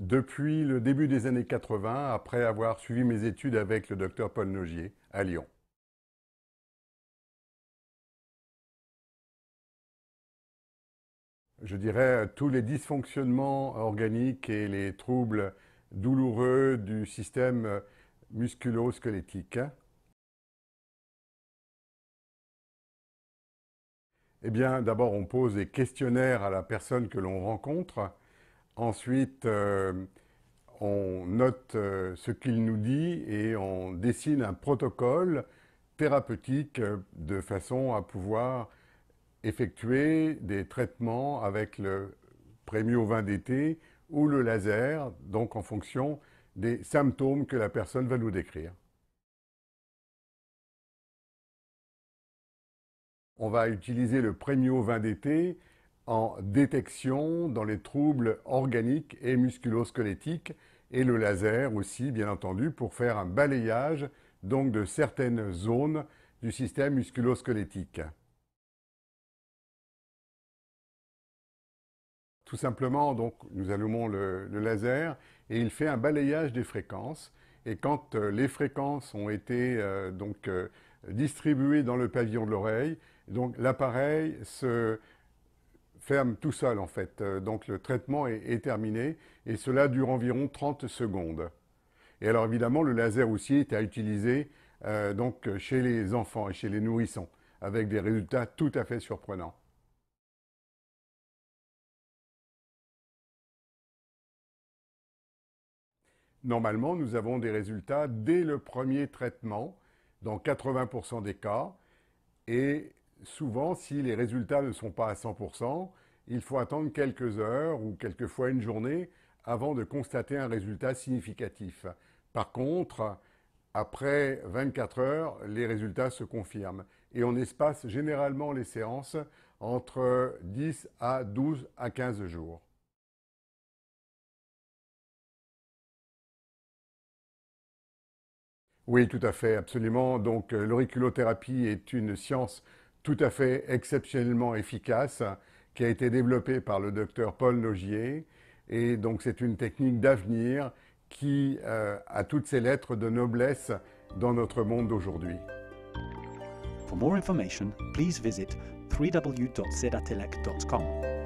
depuis le début des années 80, après avoir suivi mes études avec le docteur Paul Nogier à Lyon. Je dirais euh, tous les dysfonctionnements organiques et les troubles douloureux du système euh, musculo hein. Eh bien, d'abord, on pose des questionnaires à la personne que l'on rencontre Ensuite, euh, on note euh, ce qu'il nous dit et on dessine un protocole thérapeutique euh, de façon à pouvoir effectuer des traitements avec le prémio vin d'été ou le laser, donc en fonction des symptômes que la personne va nous décrire. On va utiliser le prémio vin d'été en détection dans les troubles organiques et musculosquelettiques et le laser aussi, bien entendu, pour faire un balayage donc de certaines zones du système musculosquelettique. Tout simplement, donc, nous allumons le, laser et il fait un balayage des fréquences. Et quand euh, les fréquences ont été euh, donc, euh, distribuées dans le pavillon de l'oreille, l'appareil se ferme tout seul en fait. Euh, donc le traitement est, terminé et cela dure environ 30 secondes. Et alors évidemment le laser aussi est à utiliser euh, donc chez les enfants et chez les nourrissons avec des résultats tout à fait surprenants. Normalement, nous avons des résultats dès le premier traitement dans 80% des cas et souvent, si les résultats ne sont pas à 100%, il faut attendre quelques heures ou quelquefois une journée avant de constater un résultat significatif. Par contre, après 24 heures, les résultats se confirment et on espace généralement les séances entre 10 à 12 à 15 jours. Oui, tout à fait, absolument. Donc l'auriculothérapie est une science tout à fait exceptionnellement efficace qui a été développée par le docteur Paul Logier. Et donc c'est une technique d'avenir qui euh, a toutes ses lettres de noblesse dans notre monde aujourd'hui. For more information, please visit www.zatelec.com.